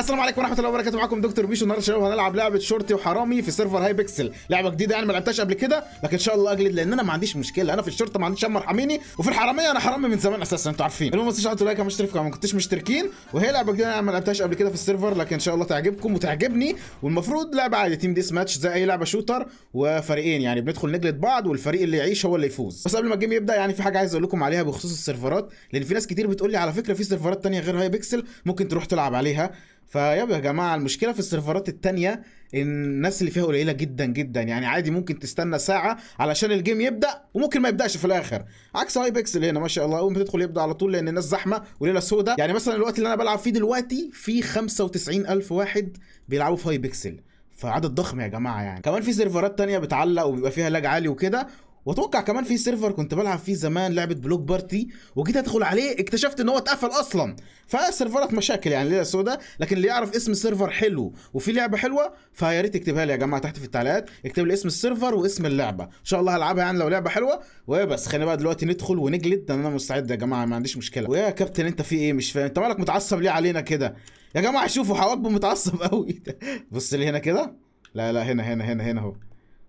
السلام عليكم ورحمه الله وبركاته معاكم دكتور بيشو النهارده شباب هنلعب لعبه شورتي وحرامي في سيرفر هاي بيكسل لعبه جديده يعني ما لعبتهاش قبل كده لكن ان شاء الله اجلد لان انا ما عنديش مشكله انا في الشرطه ما عنديش امر حاميني وفي الحراميه انا حرامي من زمان اساسا انتوا عارفين المهم ما تنسوش لايك لايك مشترك ما كنتوش مشتركين وهي لعبه جديده انا يعني ما لعبتهاش قبل كده في السيرفر لكن ان شاء الله تعجبكم وتعجبني والمفروض لعبه عادي تيم ديس ماتش زي اي لعبه شوتر وفريقين يعني بندخل نجلد بعض والفريق اللي يعيش هو اللي يفوز بس قبل ما الجيم يبدا يعني في حاجه عايز اقول لكم عليها بخصوص السيرفرات لان في ناس كتير بتقول لي على فكره في سيرفرات ثانيه غير هاي بيكسل ممكن تروح تلعب عليها فيابا يا جماعه المشكله في السيرفرات التانية الناس اللي فيها قليله جدا جدا يعني عادي ممكن تستنى ساعه علشان الجيم يبدا وممكن ما يبداش في الاخر عكس هاي بيكسل هنا ما شاء الله اول ما تدخل يبدا على طول لان الناس زحمه وليله سوداء يعني مثلا الوقت اللي انا بلعب فيه دلوقتي في 95000 واحد بيلعبوا في هاي بيكسل فعدد ضخم يا جماعه يعني كمان في سيرفرات تانية بتعلق وبيبقى فيها لاج عالي وكده واتوقع كمان في سيرفر كنت بلعب فيه زمان لعبه بلوك بارتي وجيت ادخل عليه اكتشفت ان هو اتقفل اصلا فسيرفرات مشاكل يعني ليله سوداء لكن اللي يعرف اسم سيرفر حلو وفي لعبه حلوه فيا ريت تكتبها لي يا جماعه تحت في التعليقات اكتب لي اسم السيرفر واسم اللعبه ان شاء الله هلعبها يعني لو لعبه حلوه وبس خلينا بقى دلوقتي ندخل ونجلد انا مستعد يا جماعه ما عنديش مشكله ويا كابتن انت في ايه مش فاهم انت مالك متعصب ليه علينا كده يا جماعه شوفوا حواجبه متعصب قوي بص لي هنا كده لا لا هنا هنا هنا هنا اهو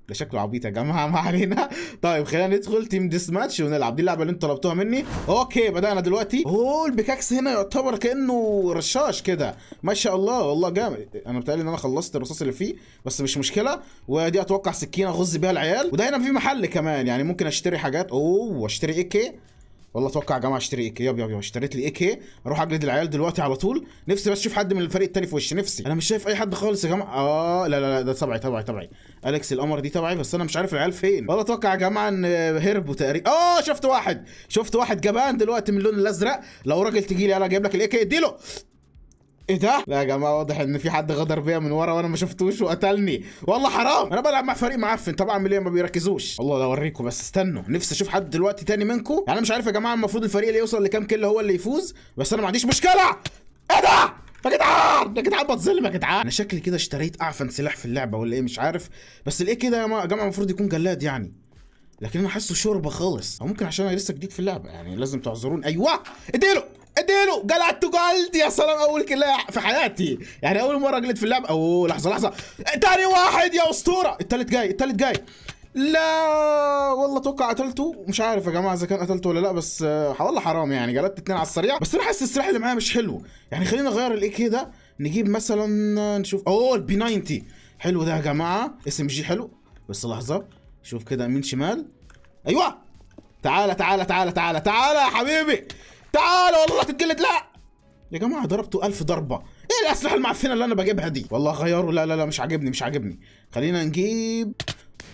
ده شكله عبيط يا جماعه ما علينا طيب خلينا ندخل تيم ديس ماتش ونلعب دي اللعبه اللي انتوا طلبتوها مني اوكي بدانا دلوقتي اوه البيكاكس هنا يعتبر كانه رشاش كده ما شاء الله والله جامد انا بتهيألي ان انا خلصت الرصاص اللي فيه بس مش مشكله ودي اتوقع سكينه اغز بيها العيال وده هنا في محل كمان يعني ممكن اشتري حاجات اوه واشتري ايه كي والله اتوقع يا جماعه اشتري اي كي يب يب اشتريت لي اي كي اروح اجلد العيال دلوقتي على طول نفسي بس اشوف حد من الفريق التاني في وشي نفسي انا مش شايف اي حد خالص يا جماعه اه لا لا لا ده تبعي تبعي تبعي اليكس القمر دي تبعي بس انا مش عارف العيال فين والله اتوقع يا جماعه ان هربوا تقريبا اه شفت واحد شفت واحد جبان دلوقتي من اللون الازرق لو راجل تجي لي انا جايب لك الاي كي اديله ايه ده؟ لا يا جماعه واضح ان في حد غدر بيا من ورا وانا ما شفتوش وقتلني والله حرام انا بلعب مع فريق معفن طبعا اعمل ايه ما بيركزوش والله لا اوريكم بس استنوا نفسي اشوف حد دلوقتي تاني منكم يعني انا مش عارف يا جماعه المفروض الفريق اللي يوصل لكام كيلو هو اللي يفوز بس انا ما عنديش مشكله ايه ده؟ يا جدعان يا جدعان بتظلم يا جدعان انا شكلي كده اشتريت اعفن سلاح في اللعبه ولا ايه مش عارف بس الايه كده يا جماعه المفروض يكون جلاد يعني لكن انا حاسه شوربه خالص او ممكن عشان انا لسه جديد في اللعبه يعني لازم تعذرون ايوه اديله اديله قلعت جلد يا سلام اول كلاع في حياتي يعني اول مره جلد في اللعبه اوه لحظه لحظه تاني واحد يا اسطوره التالت جاي التالت جاي لا والله اتوقع قتلته مش عارف يا جماعه اذا كان قتلته ولا لا بس آه، والله حرام يعني جلدت اثنين على السريع بس انا حاسس السلاح اللي معايا مش حلو يعني خلينا نغير الاي كي ده نجيب مثلا آه، نشوف اوه البي 90 حلو ده يا جماعه اس ام جي حلو بس لحظه شوف كده يمين شمال ايوه تعالى تعالى تعالى تعالى تعالى يا حبيبي تعال والله تتجلد لا يا جماعه ضربته 1000 ضربه ايه الاسلحه المعفنه اللي انا بجيبها دي والله غيره لا لا لا مش عاجبني مش عاجبني خلينا نجيب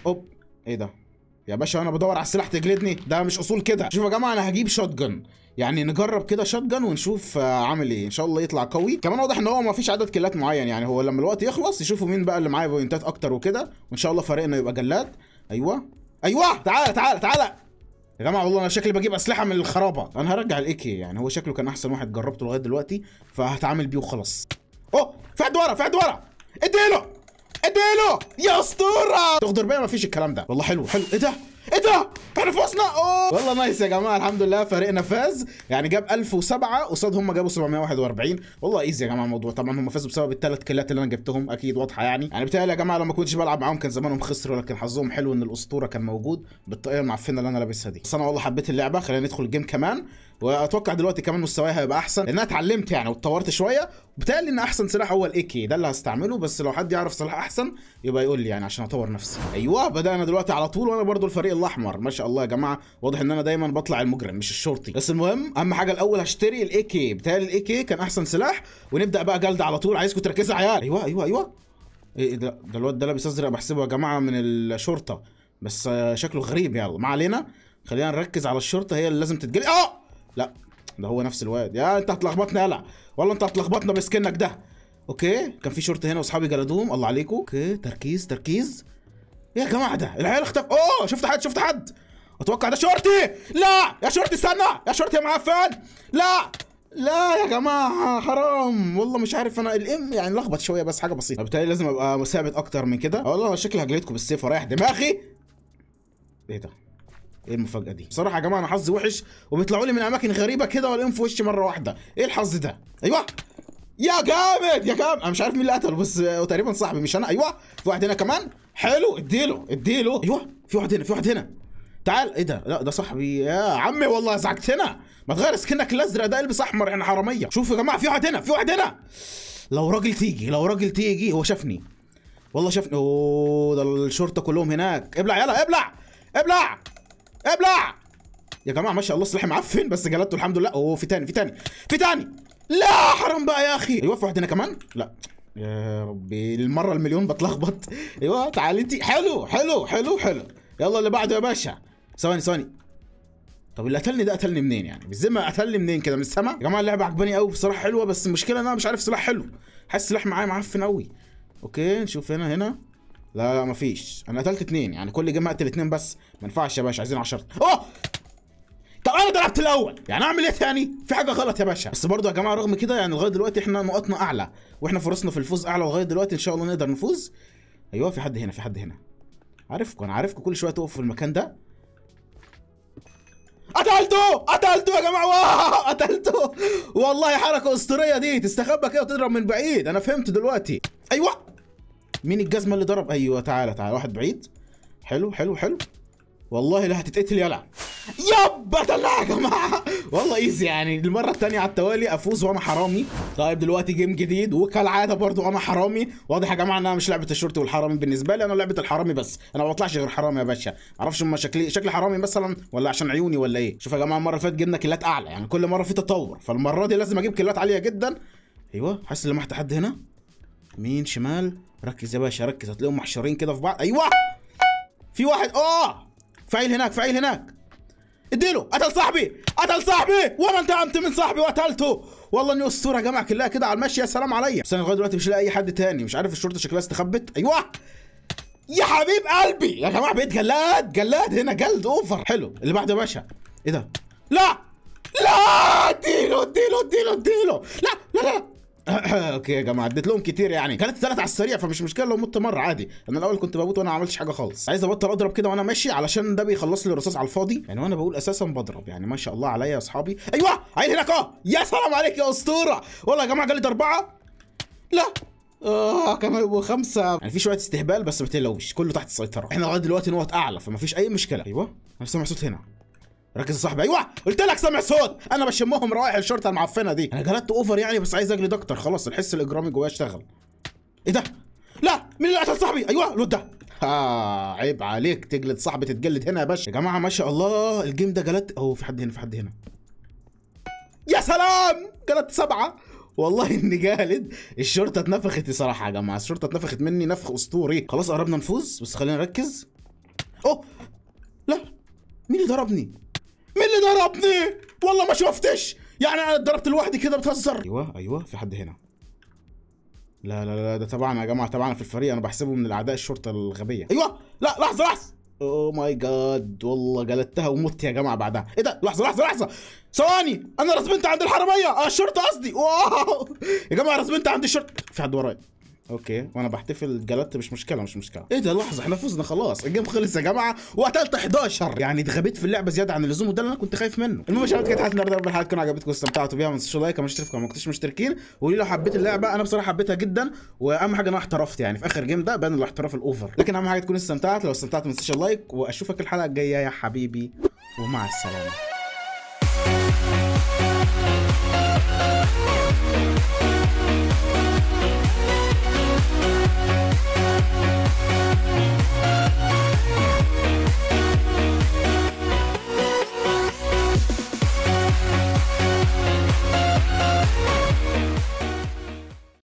اوب ايه ده يا باشا انا بدور على السلاح تجلدني ده مش اصول كده شوف يا جماعه انا هجيب شوت يعني نجرب كده شوت ونشوف آه، عامل ايه ان شاء الله يطلع قوي كمان واضح ان هو ما فيش عدد كلات معين يعني هو لما الوقت يخلص يشوفوا مين بقى اللي معايا بوينتات اكتر وكده وان شاء الله فريقنا يبقى جلاد ايوه ايوه تعالى تعالى تعالى يا جماعه والله انا شكلي بجيب اسلحه من الخرابه انا هرجع كي يعني هو شكله كان احسن واحد جربته لغايه دلوقتي فهتعامل بيه وخلاص اوه في حد ورا في حد ورا اديله اديله يا اسطوره تخضر بيا مفيش الكلام ده والله حلو حلو ايه ده ايه ده احنا فزنا والله نايس يا جماعه الحمد لله فريقنا فاز يعني جاب 1007 قصاد هم جابوا 741 والله ايزي يا جماعه الموضوع طبعا هم فازوا بسبب الثلاث كلات اللي انا جبتهم اكيد واضحه يعني يعني بتهيألي يا جماعه لما كنتش بلعب معاهم كان زمانهم خسروا لكن حظهم حلو ان الاسطوره كان موجود بالطاقيه المعفنه اللي انا لابسها دي بس انا والله حبيت اللعبه خلينا ندخل الجيم كمان واتوقع دلوقتي كمان مستواي هيبقى احسن لان انا اتعلمت يعني واتطورت شويه وبتهيألي ان احسن سلاح هو الاي كي ده اللي هستعمله بس لو حد يعرف سلاح احسن يبقى يقول لي يعني عشان اطور نفسي ايوه بدانا دلوقتي على طول وانا برضو الفريق الاحمر ما شاء الله يا جماعه واضح ان انا دايما بطلع المجرم مش الشرطي بس المهم اهم حاجه الاول هشتري الاي كي بتاع الاي كي كان احسن سلاح ونبدا بقى جلد على طول عايزكم تركزوا يا عيال ايوه ايوه ايوه إيه،, ايه ده ده الواد ده لابس ازرق بحسبه يا جماعه من الشرطه بس شكله غريب يلا ما علينا خلينا نركز على الشرطه هي اللي لازم تتجلد اه لا ده هو نفس الواد يا انت هتلخبطنا يلا والله انت هتلخبطنا بسكنك ده اوكي كان في شرطه هنا واصحابي جلدوهم الله عليكم اوكي تركيز تركيز يا جماعه ده العيال اختف اوه شفت حد شفت حد اتوقع ده شورتي لا يا شورتي استنى يا شورتي يا معفن لا لا يا جماعه حرام والله مش عارف انا الام يعني لخبط شويه بس حاجه بسيطه فبالتالي لازم ابقى ثابت اكتر من كده أه والله شكلها شكلي بالسيف ورايح دماغي ايه ده ايه المفاجاه دي بصراحه يا جماعه انا حظي وحش وبيطلعوا لي من اماكن غريبه كده والام في وشي مره واحده ايه الحظ ده ايوه يا جامد يا جامد انا مش عارف مين اللي قتله بس آه، تقريبا صاحبي مش انا ايوه في واحد هنا كمان حلو اديله اديله ايوه في واحد هنا في واحد هنا تعال ايه ده لا ده صاحبي يا عمي والله ازعجتنا ما تغير سكنك الازرق ده البس احمر احنا يعني حراميه شوف يا جماعه في واحد هنا في واحد هنا لو راجل تيجي لو راجل تيجي هو شافني والله شافني اوه ده الشرطه كلهم هناك ابلع يلا ابلع ابلع ابلع يا جماعه ما شاء الله سلاحي معفن بس جلدته الحمد لله اوه في تاني في تاني في تاني لا حرام بقى يا اخي ايوه في واحد هنا كمان لا يا ربي المره المليون بتلخبط ايوه تعالي انت حلو حلو حلو حلو يلا اللي بعده يا باشا ثواني ثواني طب اللي قتلني ده قتلني منين يعني بالذمه قتلني منين كده من السما يا جماعه اللعبه عجباني قوي بصراحه حلوه بس المشكله ان انا مش عارف سلاح حلو حاسس سلاح معايا معفن قوي اوكي نشوف هنا هنا لا لا مفيش انا قتلت اثنين يعني كل جيم اقتل اثنين بس ما ينفعش يا باشا عايزين 10 اه انا ضربت الاول يعني اعمل ايه ثاني في حاجه غلط يا باشا بس برضه يا جماعه رغم كده يعني لغايه دلوقتي احنا نقطنا اعلى واحنا فرصنا في الفوز اعلى لغايه دلوقتي ان شاء الله نقدر نفوز ايوه في حد هنا في حد هنا عارفكم انا عارفكم كل شويه تقفوا في المكان ده قتلته قتلته يا جماعه قتلته والله حركه اسطوريه دي تستخبى كده وتضرب من بعيد انا فهمت دلوقتي ايوه مين الجزمه اللي ضرب ايوه تعالى تعالى واحد بعيد حلو حلو حلو والله لا هتتقتل يلا يب طلع يا جماعه والله ايزي يعني المره الثانيه على التوالي افوز وانا حرامي طيب دلوقتي جيم جديد وكالعاده برضو انا حرامي واضح يا جماعه ان انا مش لعبه الشرطي والحرامي بالنسبه لي انا لعبه الحرامي بس انا ما بطلعش غير حرامي يا باشا معرفش هم شكلي شكلي حرامي مثلا ولا عشان عيوني ولا ايه شوف يا جماعه المره اللي فاتت جبنا كلات اعلى يعني كل مره في تطور فالمره دي لازم اجيب كلات عاليه جدا ايوه حاسس ان لمحت حد هنا يمين شمال ركز يا باشا ركز هتلاقيهم محشورين كده في بعض ايوه في واحد اه فايل هناك فايل هناك اديله قتل صاحبي قتل صاحبي وما انتقمت من صاحبي وقتلته والله اني اسطوره يا جماعه كلها كده على المشي يا سلام عليا بس انا لغايه دلوقتي مش لاقي اي حد تاني مش عارف الشرطه شكلها استخبت ايوه يا حبيب قلبي يا جماعه بقيت جلاد جلاد هنا جلد اوفر حلو اللي بعده يا باشا ايه ده لا لا اديله اديله اديله اديله لا لا لا اوكي يا جماعه اديت لهم كتير يعني كانت ثلاث على السريع فمش مشكله لو مت مره عادي انا الاول كنت بموت وانا ما عملتش حاجه خالص عايز ابطل اضرب كده وانا ماشي علشان ده بيخلص لي الرصاص على الفاضي يعني وانا بقول اساسا بضرب يعني ما شاء الله عليا يا اصحابي ايوه عيل هناك اه يا سلام عليك يا اسطوره والله يا جماعه جالي اربعه لا اه كمان يبقوا خمسه يعني في شويه استهبال بس ما تقلقوش كله تحت السيطره احنا لغايه دلوقتي نقط اعلى فما فيش اي مشكله ايوه انا سامع صوت هنا ركز يا صاحبي ايوه قلت لك سامع صوت انا بشمهم روائح الشرطه المعفنه دي انا جلدت اوفر يعني بس عايز اجلد اكتر خلاص الحس الاجرامي جوايا اشتغل ايه ده لا مين اللي قتل صاحبي ايوه الواد ده آه عيب عليك تجلد صاحبي تتجلد هنا يا باشا يا جماعه ما شاء الله الجيم ده جلدت اهو في حد هنا في حد هنا يا سلام جلدت سبعه والله اني جالد الشرطه اتنفخت صراحه يا جماعه الشرطه اتنفخت مني نفخ اسطوري خلاص قربنا نفوز بس خلينا نركز اوه لا مين اللي ضربني اللي ضربني والله ما شفتش يعني انا اتضربت لوحدي كده بتهزر ايوه ايوه في حد هنا لا لا لا ده تبعنا يا جماعه تبعنا في الفريق انا بحسبه من الاعداء الشرطه الغبيه ايوه لا لحظه لحظه او ماي جاد والله جلدتها ومت يا جماعه بعدها ايه ده لحظه لحظه لحظه ثواني انا رسبنت عند الحراميه اه الشرطه قصدي واو يا جماعه رسبنت عند الشرطه في حد ورايا اوكي وانا بحتفل جلدت مش مشكله مش مشكله ايه ده لحظه احنا فزنا خلاص الجيم خلص يا جماعه وقتلت 11 يعني اتغبيت في اللعبه زياده عن اللزوم وده اللي انا كنت خايف منه المهم يا شباب كانت حلقه النهارده رب الحلقه تكون عجبتكم واستمتعتوا بيها ما تنسوش لايك وما تشتركوا ما كنتوش مشتركين وقولوا لو حبيت اللعبه انا بصراحه حبيتها جدا واهم حاجه انا احترفت يعني في اخر جيم ده بان الاحتراف الاوفر لكن اهم حاجه تكون استمتعت لو استمتعت ما تنسوش اللايك واشوفك الحلقه الجايه يا حبيبي ومع السلامه